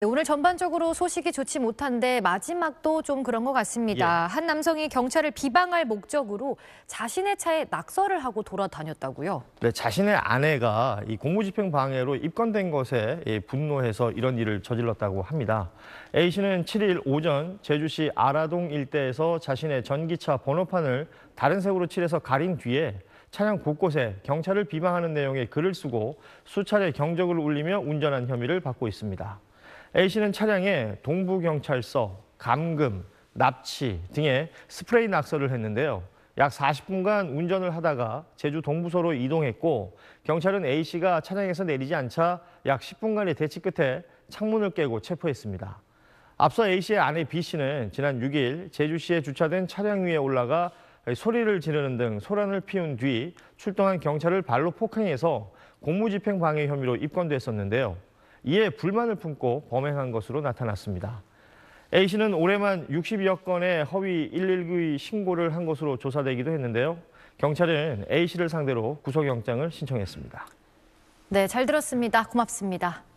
네, 오늘 전반적으로 소식이 좋지 못한데 마지막도 좀 그런 것 같습니다. 예. 한 남성이 경찰을 비방할 목적으로 자신의 차에 낙서를 하고 돌아다녔다고요. 네, 자신의 아내가 이 공무집행 방해로 입건된 것에 예, 분노해서 이런 일을 저질렀다고 합니다. A 씨는 7일 오전 제주시 아라동 일대에서 자신의 전기차 번호판을 다른 색으로 칠해서 가린 뒤에 차량 곳곳에 경찰을 비방하는 내용의 글을 쓰고 수차례 경적을 울리며 운전한 혐의를 받고 있습니다. A씨는 차량에 동부경찰서, 감금, 납치 등의 스프레이 낙서를 했는데요. 약 40분간 운전을 하다가 제주 동부서로 이동했고 경찰은 A씨가 차량에서 내리지 않자 약 10분간의 대치 끝에 창문을 깨고 체포했습니다. 앞서 A씨의 아내 B씨는 지난 6일 제주시에 주차된 차량 위에 올라가 소리를 지르는 등 소란을 피운 뒤 출동한 경찰을 발로 폭행해서 공무집행방해 혐의로 입건됐었는데요. 이에 불만을 품고 범행한 것으로 나타났습니다. A씨는 올해만 60여 건의 허위 119 신고를 한 것으로 조사되기도 했는데요. 경찰은 A씨를 상대로 구속영장을 신청했습니다. 네, 잘 들었습니다. 고맙습니다.